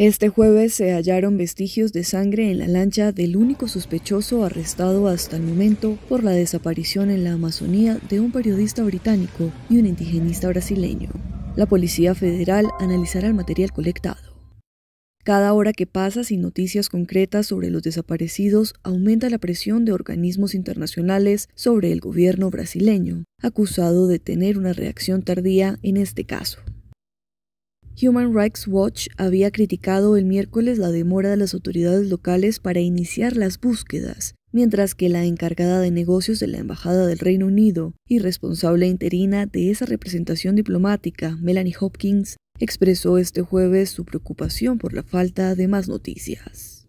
Este jueves se hallaron vestigios de sangre en la lancha del único sospechoso arrestado hasta el momento por la desaparición en la Amazonía de un periodista británico y un indigenista brasileño. La Policía Federal analizará el material colectado. Cada hora que pasa sin noticias concretas sobre los desaparecidos aumenta la presión de organismos internacionales sobre el gobierno brasileño, acusado de tener una reacción tardía en este caso. Human Rights Watch había criticado el miércoles la demora de las autoridades locales para iniciar las búsquedas, mientras que la encargada de negocios de la Embajada del Reino Unido y responsable interina de esa representación diplomática, Melanie Hopkins, expresó este jueves su preocupación por la falta de más noticias.